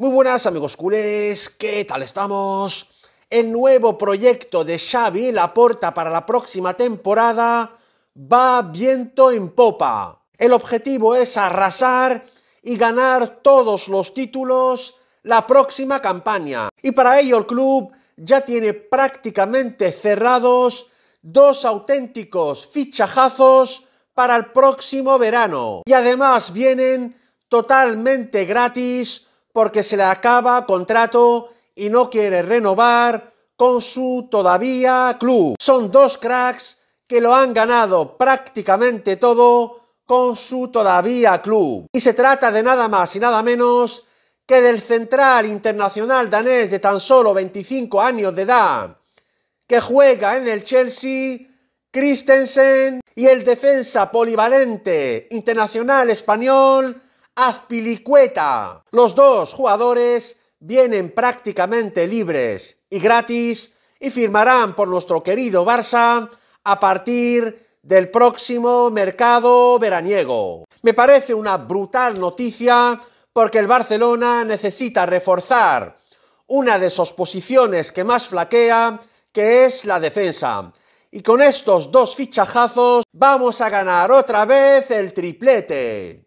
Muy buenas amigos culés, ¿qué tal estamos? El nuevo proyecto de Xavi la porta para la próxima temporada va viento en popa. El objetivo es arrasar y ganar todos los títulos la próxima campaña. Y para ello el club ya tiene prácticamente cerrados dos auténticos fichajazos para el próximo verano. Y además vienen totalmente gratis porque se le acaba contrato y no quiere renovar con su todavía club. Son dos cracks que lo han ganado prácticamente todo con su todavía club. Y se trata de nada más y nada menos que del central internacional danés de tan solo 25 años de edad, que juega en el Chelsea, Christensen, y el defensa polivalente internacional español, Azpilicueta. Los dos jugadores vienen prácticamente libres y gratis y firmarán por nuestro querido Barça a partir del próximo mercado veraniego. Me parece una brutal noticia porque el Barcelona necesita reforzar una de sus posiciones que más flaquea, que es la defensa. Y con estos dos fichajazos vamos a ganar otra vez el triplete.